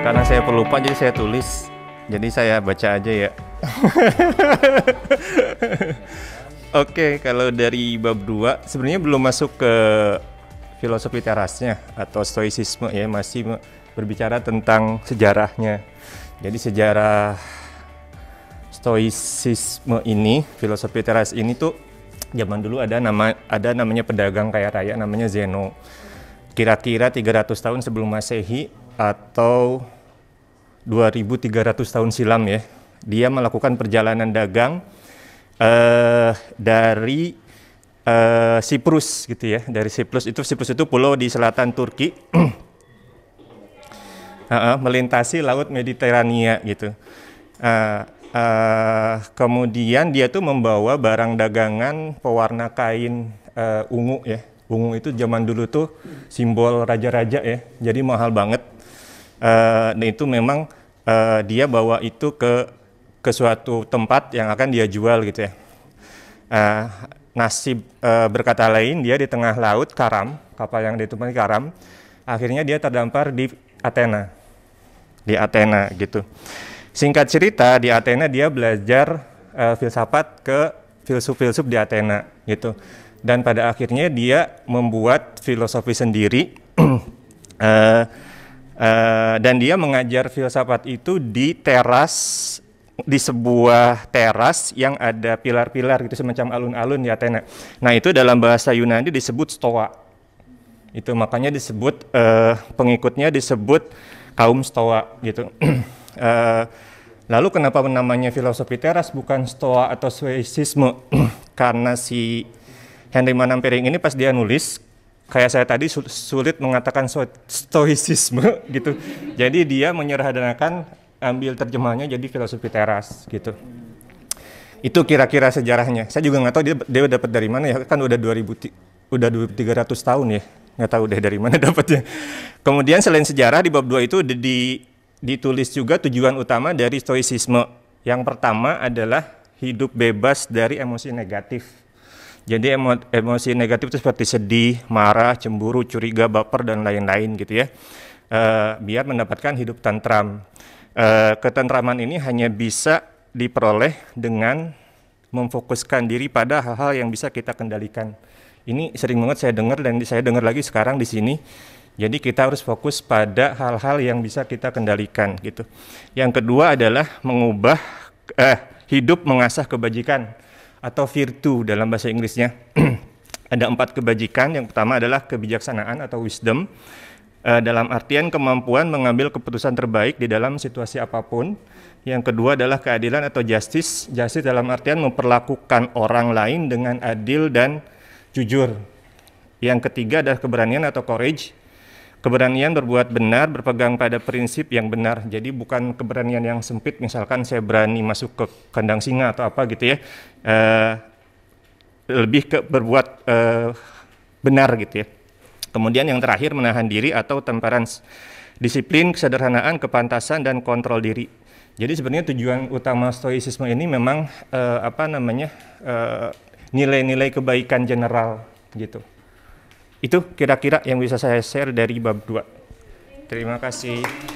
Karena saya pelupa jadi saya tulis. Jadi saya baca aja ya. Oke, okay, kalau dari bab 2 sebenarnya belum masuk ke filosofi terasnya atau stoicisme ya, masih berbicara tentang sejarahnya. Jadi sejarah stoicisme ini, filosofi teras ini tuh zaman dulu ada nama ada namanya pedagang kaya raya namanya Zeno. Kira-kira 300 tahun sebelum Masehi atau 2300 tahun silam ya. Dia melakukan perjalanan dagang uh, dari uh, Siprus gitu ya, dari Siprus itu Siprus itu pulau di selatan Turki. uh, uh, melintasi laut Mediterania gitu. Uh, uh, kemudian dia tuh membawa barang dagangan pewarna kain uh, ungu ya. Ungu itu zaman dulu tuh simbol raja-raja ya. Jadi mahal banget uh, itu memang eh, dia bawa itu ke ke suatu tempat yang akan dia jual gitu ya. Uh, eh, nasib berkata lain dia di tengah laut karam kapal yang ditumpangi karam akhirnya dia terdampar di Athena di Athena gitu. Singkat cerita di Athena dia belajar uh, filsafat ke filsuf-filsuf di Athena gitu. Dan pada akhirnya dia membuat filosofi sendiri uh, Uh, dan dia mengajar filsafat itu di teras di sebuah teras yang ada pilar-pilar gitu semacam alun-alun di Athena. Nah itu dalam bahasa Yunani disebut Stoa. Itu makanya disebut uh, pengikutnya disebut kaum Stoa gitu. uh, lalu kenapa namanya filosofi teras bukan Stoa atau Stoicisme? Karena si Henry Manampering ini pas dia nulis kayak saya tadi sulit mengatakan stoicisme gitu. Jadi dia menyerahkan ambil terjemahnya jadi filosofi teras gitu. Itu kira-kira sejarahnya. Saya juga nggak tahu dia dia dapat dari mana ya. Kan udah 2000 udah 2300 tahun ya. Nggak tahu deh dari mana dapatnya. Kemudian selain sejarah di bab 2 itu di, ditulis juga tujuan utama dari stoicisme. Yang pertama adalah hidup bebas dari emosi negatif jadi emosi negatif itu seperti sedih, marah, cemburu, curiga, baper dan lain-lain gitu ya. E, biar mendapatkan hidup tantram. E, ketentraman ini hanya bisa diperoleh dengan memfokuskan diri pada hal-hal yang bisa kita kendalikan. Ini sering banget saya dengar dan saya dengar lagi sekarang di sini. Jadi kita harus fokus pada hal-hal yang bisa kita kendalikan gitu. Yang kedua adalah mengubah eh, hidup mengasah kebajikan atau virtu dalam bahasa Inggrisnya. Ada empat kebajikan. Yang pertama adalah kebijaksanaan atau wisdom. Uh, dalam artian kemampuan mengambil keputusan terbaik di dalam situasi apapun. Yang kedua adalah keadilan atau justice. Justice dalam artian memperlakukan orang lain dengan adil dan jujur. Yang ketiga adalah keberanian atau courage. Keberanian berbuat benar berpegang pada prinsip yang benar. Jadi bukan keberanian yang sempit, misalkan saya berani masuk ke kandang singa atau apa gitu ya. Uh, lebih ke berbuat uh, benar gitu ya. Kemudian yang terakhir menahan diri atau temperance. Disiplin, kesederhanaan, kepantasan dan kontrol diri. Jadi sebenarnya tujuan utama stoicisme ini memang uh, apa namanya nilai-nilai kebaikan general gitu. Itu kira-kira yang bisa saya share dari bab 2. Terima kasih.